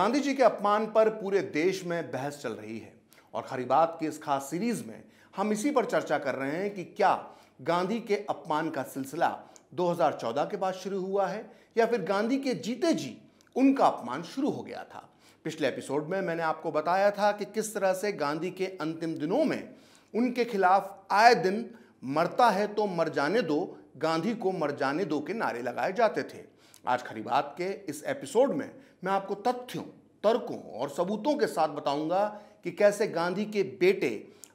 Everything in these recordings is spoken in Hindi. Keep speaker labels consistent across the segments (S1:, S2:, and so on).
S1: गांधी जी के अपमान पर पूरे देश में बहस चल रही है और खरीबात की इस खास सीरीज में हम इसी पर चर्चा कर रहे हैं कि क्या गांधी के अपमान का सिलसिला 2014 के बाद शुरू हुआ है या फिर गांधी के जीते जी उनका अपमान शुरू हो गया था पिछले एपिसोड में मैंने आपको बताया था कि किस तरह से गांधी के अंतिम दिनों में उनके खिलाफ आए दिन मरता है तो मर जाने दो गांधी को मर जाने दो के नारे लगाए जाते थे आज खरीबात के इस एपिसोड में मैं आपको तथ्यों तर्कों और सबूतों के साथ बताऊंगा कि कैसे गांधी के बेटे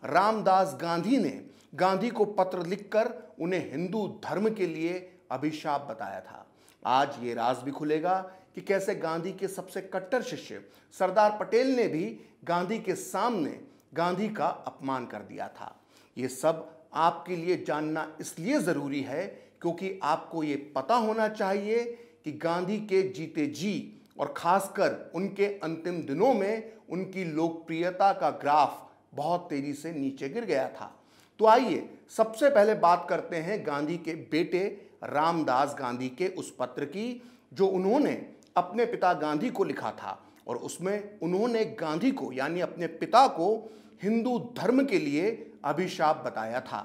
S1: रामदास गांधी ने गांधी को पत्र लिखकर उन्हें हिंदू धर्म के लिए अभिशाप बताया था आज ये राज भी खुलेगा कि कैसे गांधी के सबसे कट्टर शिष्य सरदार पटेल ने भी गांधी के सामने गांधी का अपमान कर दिया था ये सब आपके लिए जानना इसलिए ज़रूरी है क्योंकि आपको ये पता होना चाहिए कि गांधी के जीते जी और खासकर उनके अंतिम दिनों में उनकी लोकप्रियता का ग्राफ बहुत तेजी से नीचे गिर गया था तो आइए सबसे पहले बात करते हैं गांधी के बेटे रामदास गांधी के उस पत्र की जो उन्होंने अपने पिता गांधी को लिखा था और उसमें उन्होंने गांधी को यानी अपने पिता को हिंदू धर्म के लिए अभिशाप बताया था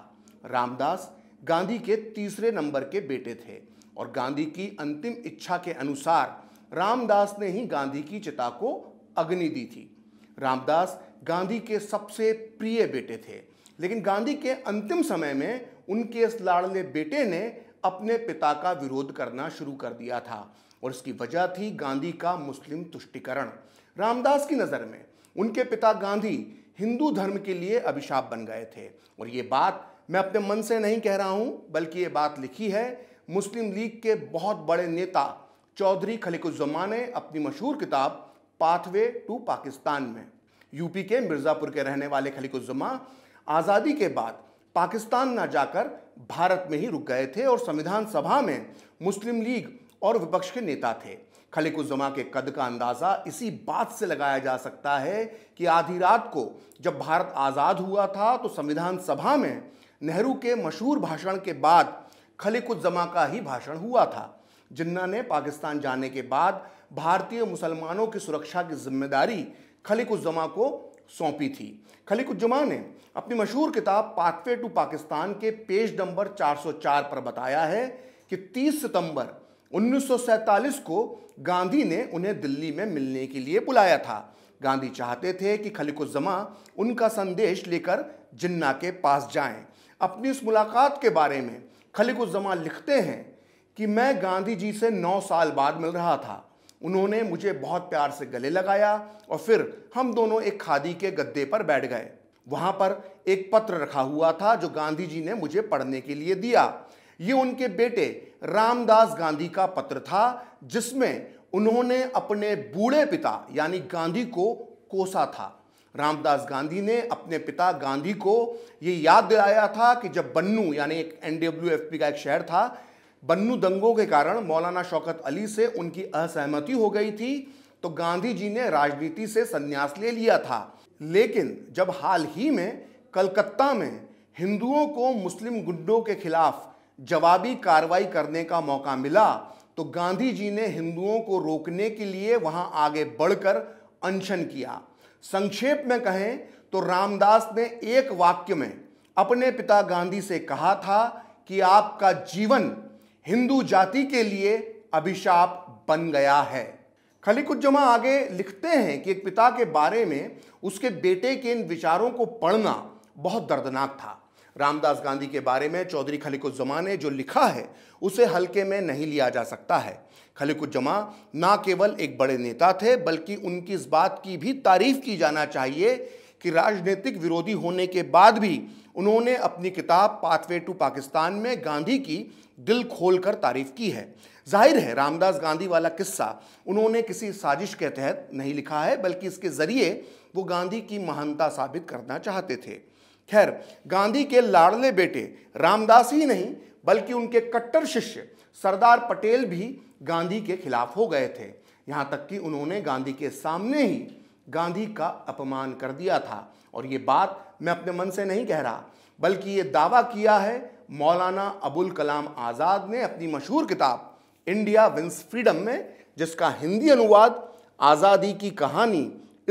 S1: रामदास गांधी के तीसरे नंबर के बेटे थे और गांधी की अंतिम इच्छा के अनुसार रामदास ने ही गांधी की चिता को अग्नि दी थी रामदास गांधी के सबसे प्रिय बेटे थे लेकिन गांधी के अंतिम समय में उनके इस लाड़ले बेटे ने अपने पिता का विरोध करना शुरू कर दिया था और इसकी वजह थी गांधी का मुस्लिम तुष्टिकरण रामदास की नज़र में उनके पिता गांधी हिंदू धर्म के लिए अभिशाप बन गए थे और ये बात मैं अपने मन से नहीं कह रहा हूँ बल्कि ये बात लिखी है मुस्लिम लीग के बहुत बड़े नेता चौधरी खलीकुजमा ने अपनी मशहूर किताब पाथवे टू पाकिस्तान में यूपी के मिर्ज़ापुर के रहने वाले खलीकुजमा आज़ादी के बाद पाकिस्तान ना जाकर भारत में ही रुक गए थे और संविधान सभा में मुस्लिम लीग और विपक्ष के नेता थे खलीकुजमा के कद का अंदाज़ा इसी बात से लगाया जा सकता है कि आधी रात को जब भारत आज़ाद हुआ था तो संविधान सभा में नेहरू के मशहूर भाषण के बाद खलीकुजमा का ही भाषण हुआ था जिन्ना ने पाकिस्तान जाने के बाद भारतीय मुसलमानों की सुरक्षा की जिम्मेदारी खलिकुज्जमा को सौंपी थी खलिकुज्जमा ने अपनी मशहूर किताब पाथवे टू पाकिस्तान के पेज नंबर 404 पर बताया है कि 30 सितंबर 1947 को गांधी ने उन्हें दिल्ली में मिलने के लिए बुलाया था गांधी चाहते थे कि खलिकुज्जमा उनका संदेश लेकर जिन्ना के पास जाएं। अपनी इस मुलाकात के बारे में खलिकुज्जमा लिखते हैं कि मैं गांधी जी से नौ साल बाद मिल रहा था उन्होंने मुझे बहुत प्यार से गले लगाया और फिर हम दोनों एक खादी के गद्दे पर बैठ गए वहाँ पर एक पत्र रखा हुआ था जो गांधी जी ने मुझे पढ़ने के लिए दिया ये उनके बेटे रामदास गांधी का पत्र था जिसमें उन्होंने अपने बूढ़े पिता यानी गांधी को कोसा था रामदास गांधी ने अपने पिता गांधी को ये याद दिलाया था कि जब बन्नू यानी एक एन का एक शहर था बन्नू दंगों के कारण मौलाना शौकत अली से उनकी असहमति हो गई थी तो गांधी जी ने राजनीति से संन्यास ले लिया था लेकिन जब हाल ही में कलकत्ता में हिंदुओं को मुस्लिम गुंडों के खिलाफ जवाबी कार्रवाई करने का मौका मिला तो गांधी जी ने हिंदुओं को रोकने के लिए वहां आगे बढ़कर अनशन किया संक्षेप में कहें तो रामदास ने एक वाक्य में अपने पिता गांधी से कहा था कि आपका जीवन हिंदू जाति के लिए अभिशाप बन गया है खलीकुज्जमा आगे लिखते हैं कि एक पिता के बारे में उसके बेटे के इन विचारों को पढ़ना बहुत दर्दनाक था रामदास गांधी के बारे में चौधरी खलीकुज्जमा ने जो लिखा है उसे हल्के में नहीं लिया जा सकता है खलीकुज्जमा ना केवल एक बड़े नेता थे बल्कि उनकी इस बात की भी तारीफ की जाना चाहिए कि राजनीतिक विरोधी होने के बाद भी उन्होंने अपनी किताब पाथवे टू पाकिस्तान में गांधी की दिल खोल कर तारीफ की है जाहिर है रामदास गांधी वाला किस्सा उन्होंने किसी साजिश के तहत नहीं लिखा है बल्कि इसके ज़रिए वो गांधी की महानता साबित करना चाहते थे खैर गांधी के लाडले बेटे रामदास ही नहीं बल्कि उनके कट्टर शिष्य सरदार पटेल भी गांधी के खिलाफ हो गए थे यहाँ तक कि उन्होंने गांधी के सामने ही गांधी का अपमान कर दिया था और ये बात मैं अपने मन से नहीं कह रहा बल्कि ये दावा किया है मौलाना अबुल कलाम आज़ाद ने अपनी मशहूर किताब इंडिया विंस फ्रीडम में जिसका हिंदी अनुवाद आज़ादी की कहानी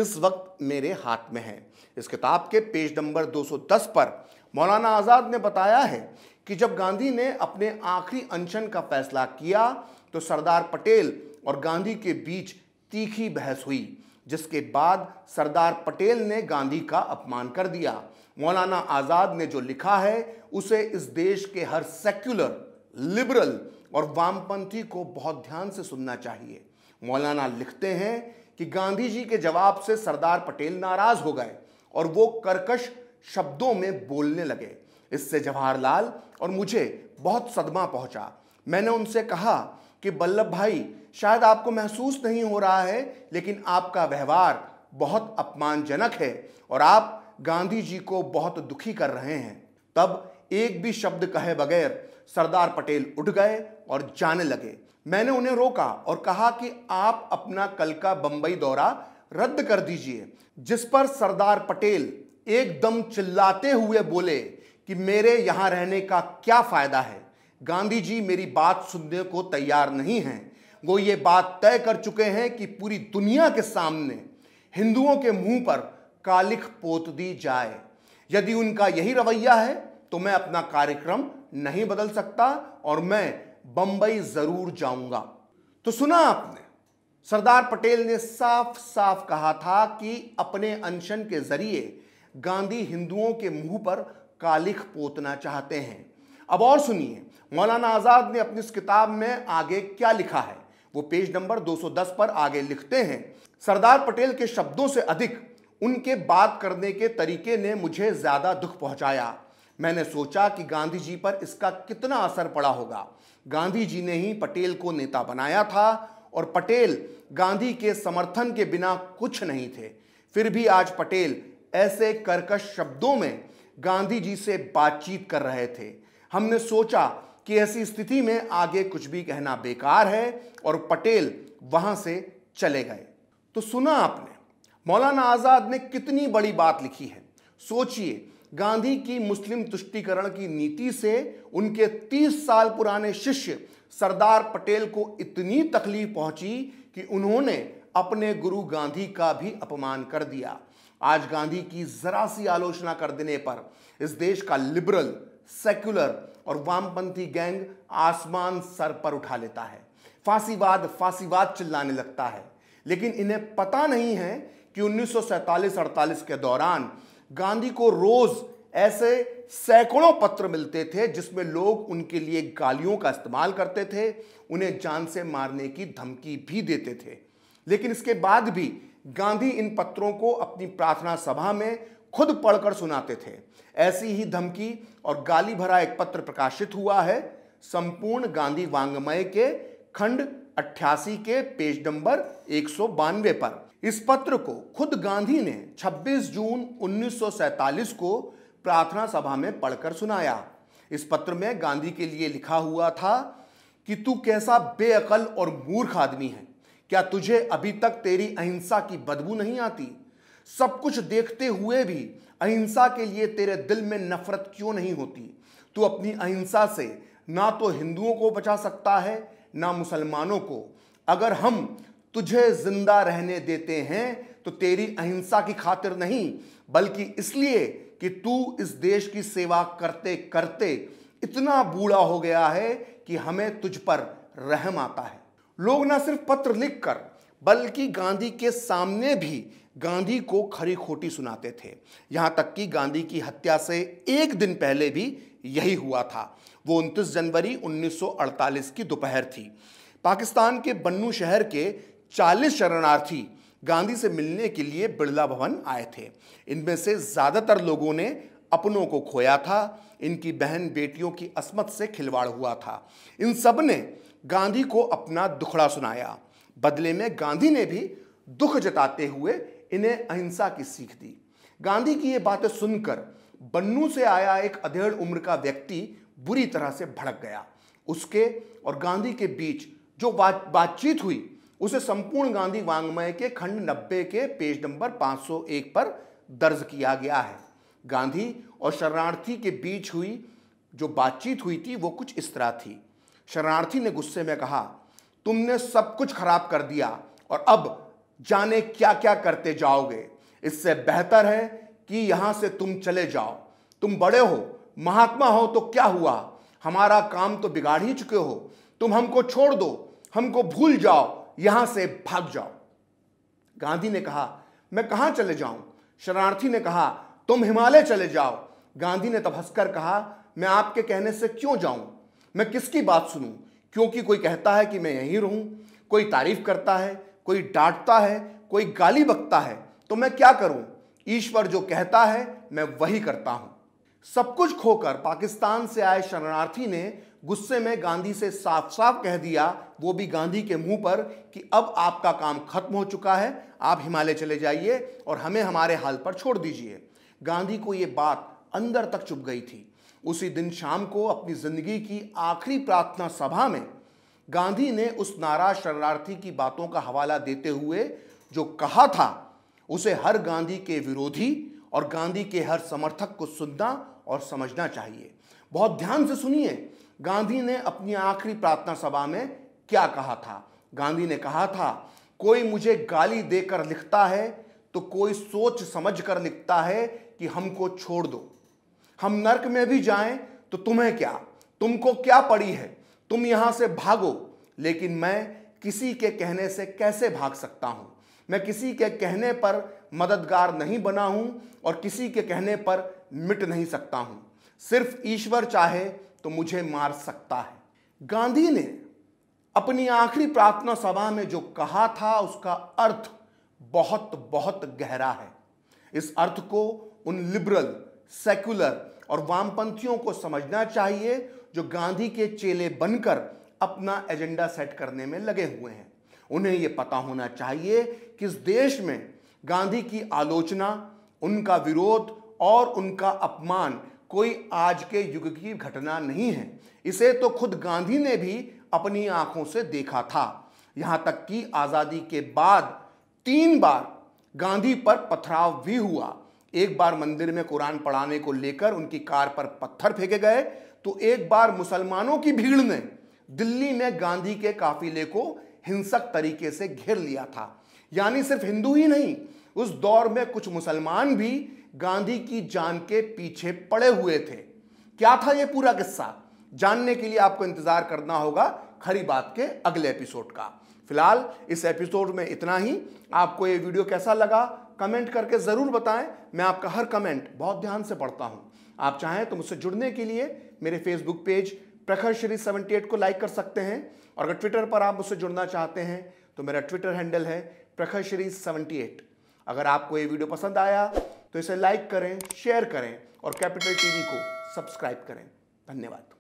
S1: इस वक्त मेरे हाथ में है इस किताब के पेज नंबर 210 पर मौलाना आज़ाद ने बताया है कि जब गांधी ने अपने आखिरी अनशन का फैसला किया तो सरदार पटेल और गांधी के बीच तीखी बहस हुई जिसके बाद सरदार पटेल ने गांधी का अपमान कर दिया मौलाना आज़ाद ने जो लिखा है उसे इस देश के हर सेक्युलर लिबरल और वामपंथी को बहुत ध्यान से सुनना चाहिए मौलाना लिखते हैं कि गांधी जी के जवाब से सरदार पटेल नाराज हो गए और वो करकश शब्दों में बोलने लगे इससे जवाहरलाल और मुझे बहुत सदमा पहुंचा मैंने उनसे कहा कि बल्लभ भाई शायद आपको महसूस नहीं हो रहा है लेकिन आपका व्यवहार बहुत अपमानजनक है और आप गांधी जी को बहुत दुखी कर रहे हैं तब एक भी शब्द कहे बगैर सरदार पटेल उठ गए और जाने लगे मैंने उन्हें रोका और कहा कि आप अपना कल का बंबई दौरा रद्द कर दीजिए जिस पर सरदार पटेल एकदम चिल्लाते हुए बोले कि मेरे यहां रहने का क्या फायदा है गांधी जी मेरी बात सुनने को तैयार नहीं हैं वो ये बात तय कर चुके हैं कि पूरी दुनिया के सामने हिंदुओं के मुंह पर कालिख पोत दी जाए यदि उनका यही रवैया है तो मैं अपना कार्यक्रम नहीं बदल सकता और मैं बंबई जरूर जाऊंगा तो सुना आपने सरदार पटेल ने साफ साफ कहा था कि अपने अनशन के जरिए गांधी हिंदुओं के मुंह पर कालिख पोतना चाहते हैं अब और सुनिए मौलाना आज़ाद ने अपनी इस किताब में आगे क्या लिखा है वो पेज नंबर 210 पर आगे लिखते हैं सरदार पटेल के शब्दों से अधिक उनके बात करने के तरीके ने मुझे ज़्यादा दुख पहुंचाया मैंने सोचा कि गांधी जी पर इसका कितना असर पड़ा होगा गांधी जी ने ही पटेल को नेता बनाया था और पटेल गांधी के समर्थन के बिना कुछ नहीं थे फिर भी आज पटेल ऐसे करकश शब्दों में गांधी जी से बातचीत कर रहे थे हमने सोचा कि ऐसी स्थिति में आगे कुछ भी कहना बेकार है और पटेल वहां से चले गए तो सुना आपने मौलाना आज़ाद ने कितनी बड़ी बात लिखी है सोचिए गांधी की मुस्लिम तुष्टिकरण की नीति से उनके 30 साल पुराने शिष्य सरदार पटेल को इतनी तकलीफ पहुंची कि उन्होंने अपने गुरु गांधी का भी अपमान कर दिया आज गांधी की जरा सी आलोचना कर देने पर इस देश का लिबरल सेक्युलर और वामपंथी गैंग आसमान सर पर उठा लेता है फांसीवाद फांसीवाद चिल्लाने लगता है लेकिन इन्हें पता नहीं है कि 1947-48 के दौरान गांधी को रोज ऐसे सैकड़ों पत्र मिलते थे जिसमें लोग उनके लिए गालियों का इस्तेमाल करते थे उन्हें जान से मारने की धमकी भी देते थे लेकिन इसके बाद भी गांधी इन पत्रों को अपनी प्रार्थना सभा में खुद पढ़कर सुनाते थे ऐसी ही धमकी और गाली भरा एक पत्र प्रकाशित हुआ है संपूर्ण गांधी वांगमय के खंड अट्ठासी के पेज नंबर एक पर इस पत्र को खुद गांधी ने 26 जून 1947 को प्रार्थना सभा में पढ़कर सुनाया इस पत्र में गांधी के लिए लिखा हुआ था कि तू कैसा बेअकल और मूर्ख आदमी है क्या तुझे अभी तक तेरी अहिंसा की बदबू नहीं आती सब कुछ देखते हुए भी अहिंसा के लिए तेरे दिल में नफरत क्यों नहीं होती तू अपनी अहिंसा से ना तो हिंदुओं को बचा सकता है ना मुसलमानों को अगर हम तुझे जिंदा रहने देते हैं तो तेरी अहिंसा की खातिर नहीं बल्कि इसलिए कि तू इस देश की सेवा करते करते इतना बूढ़ा हो गया है कि हमें तुझ पर रहम आता है लोग ना सिर्फ पत्र लिखकर बल्कि गांधी के सामने भी गांधी को खरी खोटी सुनाते थे यहाँ तक कि गांधी की हत्या से एक दिन पहले भी यही हुआ था वो उनतीस जनवरी 1948 की दोपहर थी पाकिस्तान के बन्नू शहर के 40 शरणार्थी गांधी से मिलने के लिए बिरला भवन आए थे इनमें से ज़्यादातर लोगों ने अपनों को खोया था इनकी बहन बेटियों की असमत से खिलवाड़ हुआ था इन सब ने गांधी को अपना दुखड़ा सुनाया बदले में गांधी ने भी दुख जताते हुए इन्हें अहिंसा की सीख दी गांधी की ये बातें सुनकर बन्नू से आया एक अधेड़ उम्र का व्यक्ति बुरी तरह से भड़क गया उसके और गांधी के बीच जो बात बातचीत हुई उसे संपूर्ण गांधी वांग्मय के खंड नब्बे के पेज नंबर 501 पर दर्ज किया गया है गांधी और शरणार्थी के बीच हुई जो बातचीत हुई थी वो कुछ इस तरह थी शरणार्थी ने गुस्से में कहा तुमने सब कुछ खराब कर दिया और अब जाने क्या क्या करते जाओगे इससे बेहतर है कि यहां से तुम चले जाओ तुम बड़े हो महात्मा हो तो क्या हुआ हमारा काम तो बिगाड़ ही चुके हो तुम हमको छोड़ दो हमको भूल जाओ यहां से भाग जाओ गांधी ने कहा मैं कहां चले जाऊं शरणार्थी ने कहा तुम हिमालय चले जाओ गांधी ने तब कहा मैं आपके कहने से क्यों जाऊं मैं किसकी बात सुनूं क्योंकि कोई कहता है कि मैं यहीं रहूं कोई तारीफ करता है कोई डांटता है कोई गाली बकता है तो मैं क्या करूं ईश्वर जो कहता है मैं वही करता हूं सब कुछ खोकर पाकिस्तान से आए शरणार्थी ने गुस्से में गांधी से साफ साफ कह दिया वो भी गांधी के मुंह पर कि अब आपका काम खत्म हो चुका है आप हिमालय चले जाइए और हमें हमारे हाल पर छोड़ दीजिए गांधी को ये बात अंदर तक चुप गई थी उसी दिन शाम को अपनी जिंदगी की आखिरी प्रार्थना सभा में गांधी ने उस नाराज शरणार्थी की बातों का हवाला देते हुए जो कहा था उसे हर गांधी के विरोधी और गांधी के हर समर्थक को सुनना और समझना चाहिए बहुत ध्यान से सुनिए गांधी ने अपनी आखिरी प्रार्थना सभा में क्या कहा था गांधी ने कहा था कोई मुझे गाली देकर लिखता है तो कोई सोच समझ कर लिखता है कि हमको छोड़ दो हम नर्क में भी जाएं तो तुम्हें क्या तुमको क्या पड़ी है तुम यहां से भागो लेकिन मैं किसी के कहने से कैसे भाग सकता हूं मैं किसी के कहने पर मददगार नहीं बना हूं और किसी के कहने पर मिट नहीं सकता हूं सिर्फ ईश्वर चाहे तो मुझे मार सकता है गांधी ने अपनी आखिरी प्रार्थना सभा में जो कहा था उसका अर्थ बहुत बहुत गहरा है इस अर्थ को उन लिबरल सेक्युलर और वामपंथियों को समझना चाहिए जो गांधी के चेले बनकर अपना एजेंडा सेट करने में लगे हुए हैं उन्हें ये पता होना चाहिए कि इस देश में गांधी की आलोचना उनका विरोध और उनका अपमान कोई आज के युग की घटना नहीं है इसे तो खुद गांधी ने भी अपनी आंखों से देखा था यहाँ तक कि आज़ादी के बाद तीन बार गांधी पर पथराव भी हुआ एक बार मंदिर में कुरान पढ़ाने को लेकर उनकी कार पर पत्थर फेंके गए तो एक बार मुसलमानों की भीड़ ने दिल्ली में गांधी के काफिले को हिंसक तरीके से घेर लिया था यानी सिर्फ हिंदू ही नहीं उस दौर में कुछ मुसलमान भी गांधी की जान के पीछे पड़े हुए थे क्या था यह पूरा किस्सा जानने के लिए आपको इंतजार करना होगा खरी बात के अगले एपिसोड का फिलहाल इस एपिसोड में इतना ही आपको ये वीडियो कैसा लगा कमेंट करके ज़रूर बताएं मैं आपका हर कमेंट बहुत ध्यान से पढ़ता हूँ आप चाहें तो मुझसे जुड़ने के लिए मेरे Facebook page Prakhar Shri seventy eight को लाइक कर सकते हैं और अगर ट्विटर पर आप मुझसे जुड़ना चाहते हैं तो मेरा ट्विटर हैंडल है प्रखर श्री सेवेंटी एट अगर आपको ये वीडियो पसंद आया तो इसे लाइक करें शेयर करें और कैपिटल टीवी को सब्सक्राइब करें धन्यवाद